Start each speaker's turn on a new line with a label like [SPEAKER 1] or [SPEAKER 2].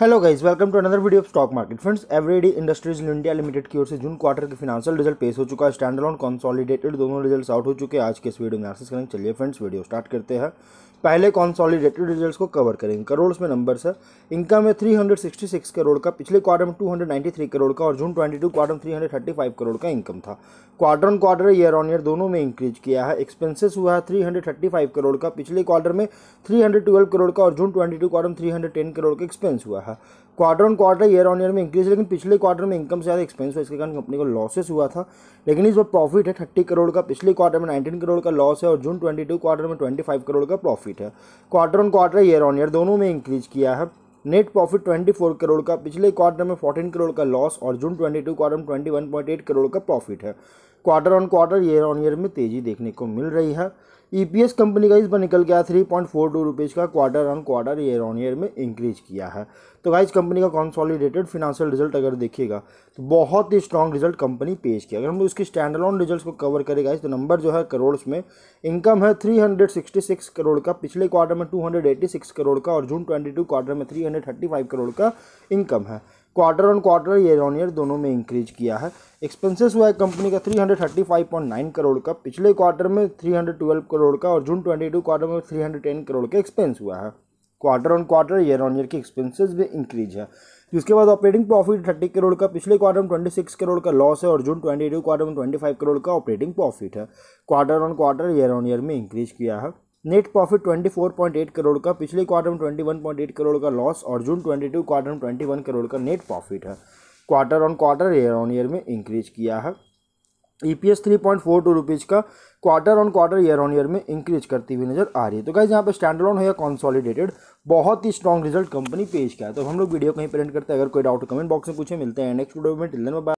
[SPEAKER 1] hello guys welcome to another video of stock market friends Eveready Industries India Limited की ओर से June quarter के financial result पेश हो चुका है स्टैंड ऑन कॉन्सॉलिडेटेड दोनों रिजल्ट्स आउट हो चुके हैं आज के इस वीडियो में एनालिसिस करेंगे चलिए फ्रेंड्स वीडियो स्टार्ट करते हैं पहले कॉन्सॉलिडेटेड रिजल्ट को कवर करेंगे करोड़ में नंबर है इनकम है थ्री करोड़ का पिछले क्वार्टर में टू करोड़ का और जून ट्वेंटी क्वार्टर में थ्री करोड़ का इनकम था quarter on quarter year on year दोनों में इंक्रीज किया है एक्सपेंसेस हुआ है थ्री करोड़ का पिछले क्वार्टर में थ्री करोड़ का और जून ट्वेंटी क्वार्टर में थ्री करोड़ का एक्सपेंस हुआ है है quarter on quarter year on year में इंक्रीज लेकिन पिछले क्वार्टर में इनकम से ज़्यादा एक्सपेंस हुआ इसके कारण कंपनी को लॉसेस हुआ था लेकिन इस बार प्रॉफिट है थर्टी करोड़ का पिछले क्वार्टर में नाइनटीन करोड़ का लॉस है और जून ट्वेंटी टू क्वार्टर में ट्वेंटी फाइव करोड़ का प्रॉफिट है quarter on quarter year on year दोनों में इंक्रीज किया है नेट प्रॉफिट 24 करोड़ का पिछले क्वार्टर में 14 करोड़ का लॉस और जून 22 क्वार्टर में 21.8 करोड़ का प्रॉफिट है quarter on quarter year on year में तेज़ी देखने को मिल रही है ईपीएस e कंपनी का इस पर निकल गया three point four two rupees का quarter on quarter year on year में इंक्रीज किया है तो गाइज कंपनी का कॉन्सॉलिडेटेड फिनांशियल रिजल्ट अगर देखिएगा तो बहुत ही स्ट्रॉन्ग रिजल्ट कंपनी पेश किया अगर हम उसके स्टैंड ऑन रिजल्ट को कवर करें गाइज तो नंबर जो है करोड़ में इनकम है सिक्स करोड़ का पिछले क्वार्टर में सिक्स करोड़ का और जून टू क्वार्टर में फाइव करोड़ का इनकम है quarter on quarter year on year दोनों में इंक्रीज किया है एक्सपेंसेस हुआ है कंपनी का 335.9 करोड़ का पिछले क्वार्टर में 312 करोड़ का और जून 22 क्वार्टर में 310 करोड़ का एक्सपेंस हुआ है quarter on quarter year on year की एक्सपेंसेस भी इंक्रीज है जिसके बाद ऑपरेटिंग प्रॉफिट थर्टी करोड़ का पिछले क्वार्टर में ट्वेंटी सिक्स करोड़ का लॉस है और जून ट्वेंटी टू क्वार्टर में ट्वेंटी फाइव करोड़ का ऑपरेटिंग प्रॉफिट है quarter on quarter year on year में इंक्रीज किया है नेट प्रॉफिट 24.8 करोड़ का पिछले क्वार्टर में 21.8 करोड़ का लॉस और जून 22 क्वार्टर में 21 करोड़ का नेट प्रॉफिट है quarter on quarter year on year में इंक्रीज किया है E P S three point four two rupees का quarter on quarter year on year में इंक्रीज करती हुई नजर आ रही है तो क्या यहाँ पे स्टैंड ऑन है या कॉन्सॉलीडेटेड बहुत ही स्ट्रॉन्ग रिजल्ट कंपनी पेश किया है तो हम लोग वीडियो कहीं प्रिंट करते हैं अगर कोई डाउट कमेंट बॉक्स में पूछे मिलते हैं नेक्स्ट वीडियो में में